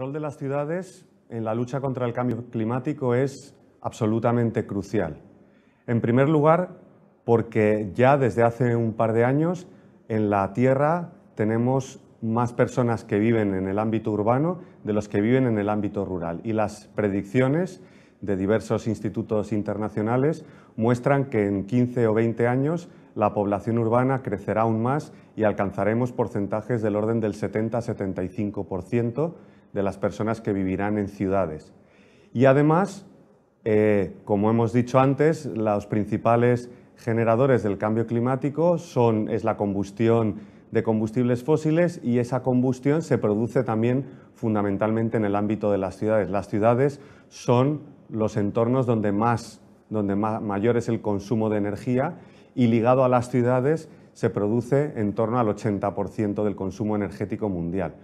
rol de las ciudades en la lucha contra el cambio climático es absolutamente crucial. En primer lugar, porque ya desde hace un par de años en la Tierra tenemos más personas que viven en el ámbito urbano de los que viven en el ámbito rural. Y las predicciones de diversos institutos internacionales muestran que en 15 o 20 años la población urbana crecerá aún más y alcanzaremos porcentajes del orden del 70-75% de las personas que vivirán en ciudades. Y además, eh, como hemos dicho antes, los principales generadores del cambio climático son, es la combustión de combustibles fósiles y esa combustión se produce también fundamentalmente en el ámbito de las ciudades. Las ciudades son los entornos donde, más, donde mayor es el consumo de energía y ligado a las ciudades se produce en torno al 80% del consumo energético mundial.